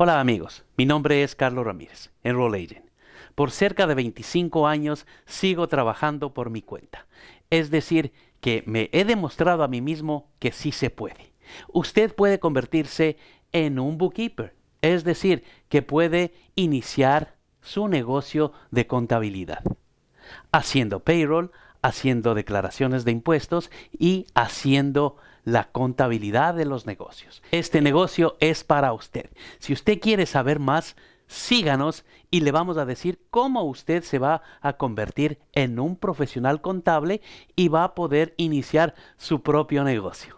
Hola amigos, mi nombre es Carlos Ramírez, Enroll Agent. Por cerca de 25 años sigo trabajando por mi cuenta. Es decir, que me he demostrado a mí mismo que sí se puede. Usted puede convertirse en un bookkeeper, es decir, que puede iniciar su negocio de contabilidad, haciendo payroll, haciendo declaraciones de impuestos y haciendo la contabilidad de los negocios. Este negocio es para usted. Si usted quiere saber más, síganos y le vamos a decir cómo usted se va a convertir en un profesional contable y va a poder iniciar su propio negocio.